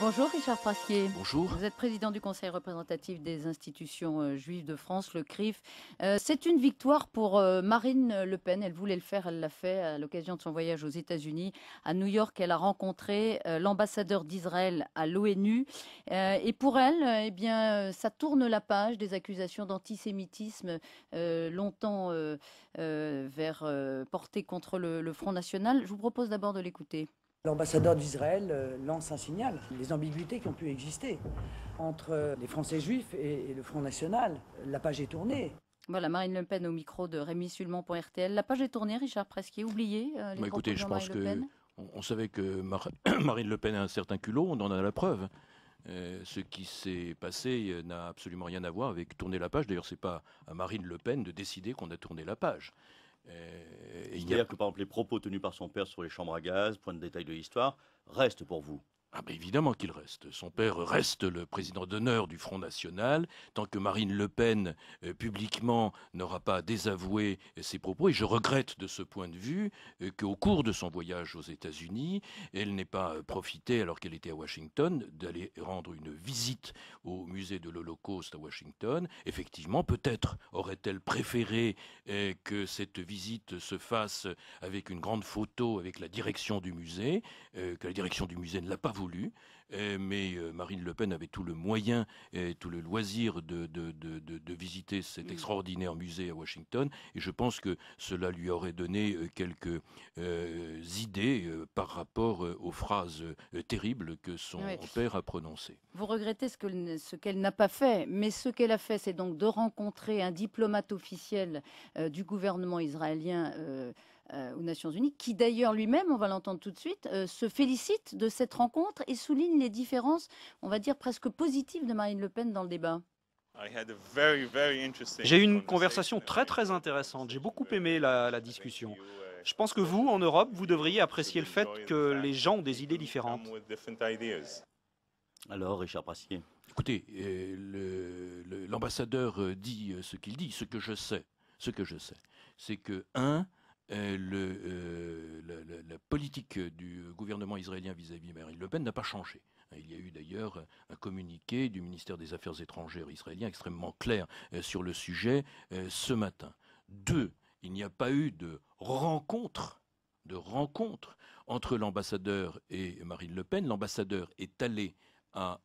Bonjour Richard Frasquier. Bonjour. Vous êtes président du Conseil représentatif des institutions euh, juives de France, le CRIF. Euh, c'est une victoire pour euh, Marine Le Pen. Elle voulait le faire, elle l'a fait à l'occasion de son voyage aux États-Unis. À New York, elle a rencontré l'ambassadeur d'Israël à l'ONU. et pour elle, eh bien, ça tourne la page des accusations d'antisémitisme longtemps portées contre le Front National. Je vous propose d'abord de l'écouter. L'ambassadeur d'Israël euh, lance un signal, les ambiguïtés qui ont pu exister entre euh, les Français juifs et le Front National. La page est tournée. Voilà, Marine Le Pen au micro de Rémi RTL. La page est tournée, Richard Presquier, oublié euh, les bah, Écoutez, je pense que on, savait que Marine Le Pen a un certain culot, on en a la preuve. ce qui s'est passé n'a absolument rien à voir avec tourner la page. D'ailleurs, ce n'est pas à Marine Le Pen de décider qu'on a tourné la page. C'est-à-dire euh, que par exemple les propos tenus par son père sur les chambres à gaz, point de détail de l'histoire, restent pour vous ah ben, évidemment qu'il reste. Son père reste le président d'honneur du Front National tant que Marine Le Pen euh, publiquement n'aura pas désavoué euh, ses propos. Et je regrette de ce point de vue euh, qu'au cours de son voyage aux États-Unis, elle n'ait pas profité, alors qu'elle était à Washington, d'aller rendre une visite au musée de l'Holocauste à Washington. Effectivement, peut-être aurait-elle préféré que cette visite se fasse avec une grande photo avec la direction du musée, que la direction du musée ne l'a pas voulu, euh, mais euh, Marine Le Pen avait tout le moyen et tout le loisir de, visiter cet mm. extraordinaire musée à Washington, et je pense que cela lui aurait donné euh, quelques idées par rapport aux phrases terribles que son père a prononcées. Vous regrettez ce qu'elle ce n'a pas fait, mais ce qu'elle a fait, c'est donc de rencontrer un diplomate officiel du gouvernement israélien. Euh, aux Nations Unies, qui d'ailleurs lui-même, on va l'entendre tout de suite, euh, se félicite de cette rencontre et souligne les différences, on va dire presque positives de Marine Le Pen dans le débat. J'ai eu une conversation très très intéressante, j'ai beaucoup aimé la, discussion. Uh, je pense que vous, en Europe, vous devriez apprécier le fait que les gens ont des idées différentes. Alors, Richard Brassier. Écoutez, euh, l'ambassadeur dit ce qu'il dit, ce que je sais. Ce que je sais, c'est que, un, euh, euh, la, politique du gouvernement israélien vis-à-vis de Marine Le Pen n'a pas changé. Il y a eu d'ailleurs un communiqué du ministère des Affaires étrangères israélien extrêmement clair euh, sur le sujet ce matin. Deux, il n'y a pas eu de rencontre de rencontre entre l'ambassadeur et Marine Le Pen. L'ambassadeur est allé à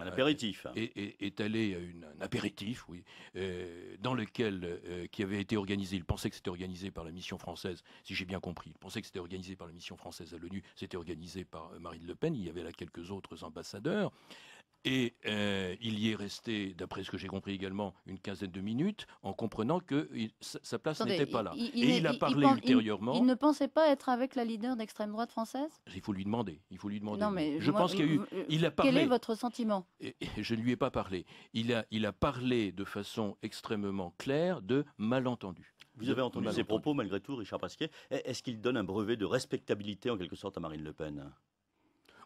un apéritif. Hein. Et, est allé à une, un apéritif, oui, euh, dans lequel, euh, qui avait été organisé, il pensait que c'était organisé par la mission française, si j'ai bien compris, il pensait que c'était organisé par la mission française à l'ONU, c'était organisé par euh, Marine Le Pen, il y avait là quelques autres ambassadeurs. Et euh, il y est resté, d'après ce que j'ai compris également, une quinzaine de minutes, en comprenant que sa place n'était pas là. et il a parlé ultérieurement. Il, ne pensait pas être avec la leader d'extrême droite française Il faut lui demander. Il faut lui demander. je pense qu'il a eu. parlé, quel est votre sentiment Je ne lui ai pas parlé. Il a, il a parlé de façon extrêmement claire de malentendu. Vous avez entendu ses propos malgré tout, Richard Pasquier. E, est-ce qu'il donne un brevet de respectabilité en quelque sorte à Marine Le Pen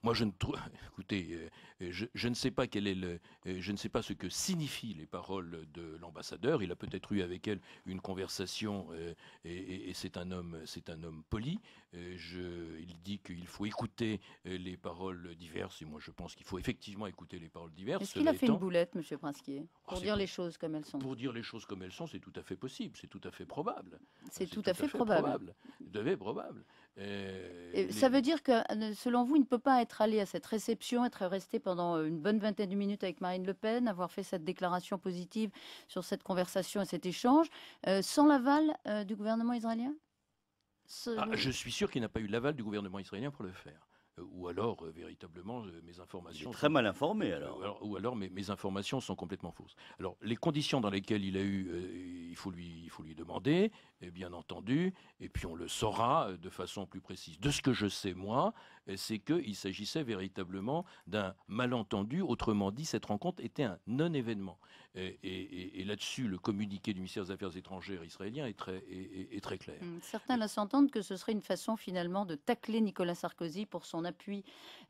moi, je ne trouve. Écoutez, euh, je, ne sais pas quel est le. Euh, je ne sais pas ce que signifient les paroles de l'ambassadeur. Il a peut-être eu avec elle une conversation euh, et, c'est un homme, c'est un homme poli. il dit qu'il faut écouter les paroles diverses et moi, je pense qu'il faut effectivement écouter les paroles diverses. Est-ce qu'il a fait une boulette, Monsieur Prinskier, ah, pour dire les choses comme elles sont Pour dire les choses comme elles sont, c'est tout à fait possible, c'est tout à fait probable. C'est tout, à fait, probable. Devait probable. Ça veut dire que, selon vous, il ne peut pas être être à cette réception, être resté pendant euh, une bonne vingtaine de minutes avec Marine Le Pen, avoir fait cette déclaration positive sur cette conversation et cet échange, euh, sans l'aval euh, du gouvernement israélien ah, Je suis sûr qu'il n'a pas eu l'aval du gouvernement israélien pour le faire ou alors euh, véritablement euh, mes informations. très sont... mal informé euh, alors. Ou alors, mes, informations sont complètement fausses. Alors les conditions dans lesquelles il a eu, il faut lui, il faut lui demander, et bien entendu, et puis on le saura de façon plus précise. De ce que je sais moi, c'est qu'il s'agissait véritablement d'un malentendu. Autrement dit, cette rencontre était un non-événement. Et, là-dessus, le communiqué du ministère des Affaires étrangères israélien est très, clair. Mm, certains laissent entendre que ce serait une façon finalement de tacler Nicolas Sarkozy pour son appui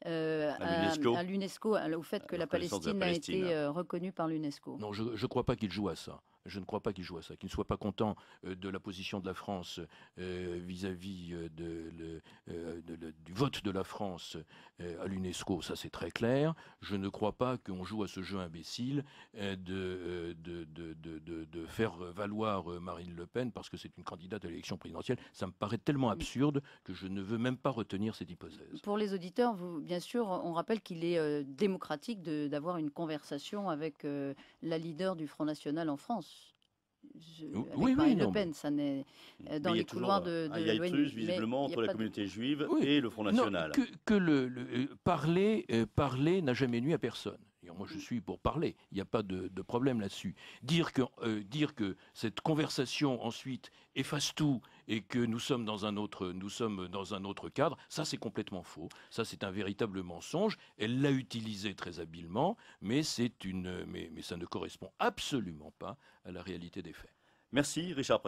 euh, à l'UNESCO, hein, au fait que la Palestine, a été euh, reconnue par l'UNESCO. Non, je ne crois pas qu'il joue à ça je ne crois pas qu'il joue à ça, qu'il ne soit pas content euh, de la position de la France euh, vis-à-vis euh, de, du vote de la France à l'UNESCO, ça c'est très clair. Je ne crois pas qu'on joue à ce jeu imbécile de, faire valoir Marine Le Pen parce que c'est une candidate à l'élection présidentielle. Ça me paraît tellement absurde que je ne veux même pas retenir cette hypothèse. Pour les auditeurs, vous, bien sûr, on rappelle qu'il est démocratique d'avoir une conversation avec la leader du Front National en France oui, avec Marine oui, Le Pen, ça n'est euh, dans les couloirs de, de Il y a une truse visiblement entre la communauté juive et le Front National. Non, que, le, euh, parler, euh, parler n'a jamais nu à personne. Moi, je suis pour parler. Il n'y a pas de, problème là-dessus. Dire que, euh, dire que cette conversation ensuite efface tout et que nous sommes dans un autre, nous sommes dans un autre cadre, ça c'est complètement faux. Ça c'est un véritable mensonge. Elle l'a utilisé très habilement, mais c'est une, mais, ça ne correspond absolument pas à la réalité des faits. Merci Richard